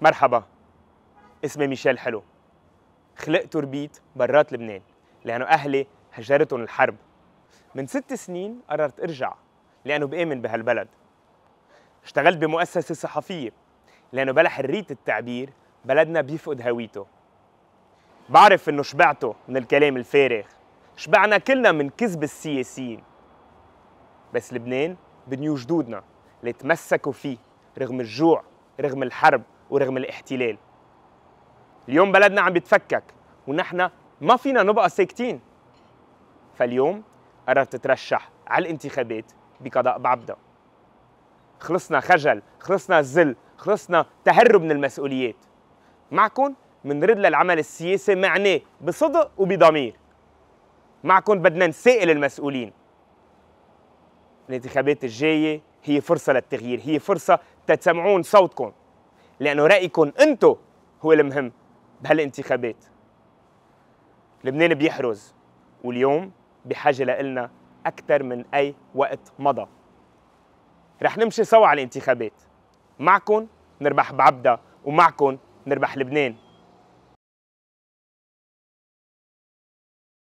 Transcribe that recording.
مرحبا اسمي ميشيل حلو خلقت وربيت برات لبنان لأنه أهلي هجرتهم الحرب من ست سنين قررت أرجع لأنه بآمن بهالبلد اشتغلت بمؤسسة صحفية لأنه بلا حرية التعبير بلدنا بيفقد هويته بعرف إنه شبعته من الكلام الفارغ شبعنا كلنا من كذب السياسيين بس لبنان بنيو جدودنا اللي تمسكوا فيه رغم الجوع رغم الحرب ورغم الاحتلال اليوم بلدنا عم بيتفكك ونحن ما فينا نبقى ساكتين فاليوم قررت تترشح على الانتخابات بقضاء بعبدا خلصنا خجل خلصنا ذل خلصنا تهرب من المسؤوليات معكم منرد للعمل السياسي معناه بصدق وبضمير معكم بدنا نسائل المسؤولين الانتخابات الجاية هي فرصة للتغيير هي فرصة تتسمعون صوتكم لانه رايكم انتم هو المهم بهالانتخابات لبنان بيحرز واليوم بحاجه لنا اكثر من اي وقت مضى رح نمشي سوا على الانتخابات معكم نربح بعبدا ومعكم نربح لبنان